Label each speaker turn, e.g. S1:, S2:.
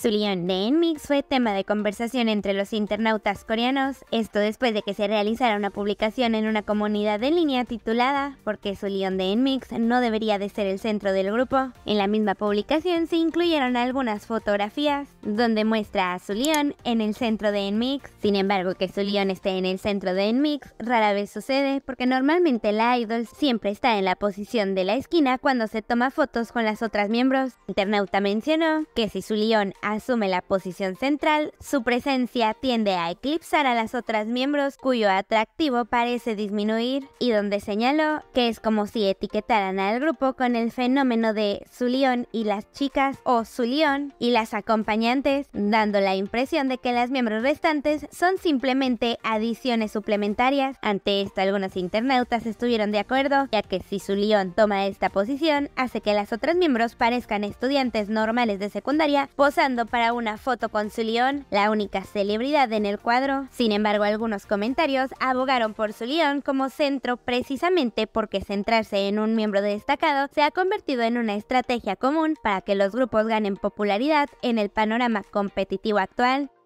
S1: Su león de mix fue tema de conversación entre los internautas coreanos, esto después de que se realizara una publicación en una comunidad de línea titulada ¿Por qué león de mix no debería de ser el centro del grupo? En la misma publicación se incluyeron algunas fotografías donde muestra a Su león en el centro de mix. Sin embargo, que Su león esté en el centro de mix rara vez sucede porque normalmente la idol siempre está en la posición de la esquina cuando se toma fotos con las otras miembros. internauta mencionó que si Sulion asume la posición central, su presencia tiende a eclipsar a las otras miembros cuyo atractivo parece disminuir y donde señaló que es como si etiquetaran al grupo con el fenómeno de su león y las chicas o su león y las acompañantes, dando la impresión de que las miembros restantes son simplemente adiciones suplementarias. Ante esto algunos internautas estuvieron de acuerdo, ya que si su león toma esta posición hace que las otras miembros parezcan estudiantes normales de secundaria posando para una foto con su león, la única celebridad en el cuadro. Sin embargo, algunos comentarios abogaron por su león como centro precisamente porque centrarse en un miembro destacado se ha convertido en una estrategia común para que los grupos ganen popularidad en el panorama competitivo actual.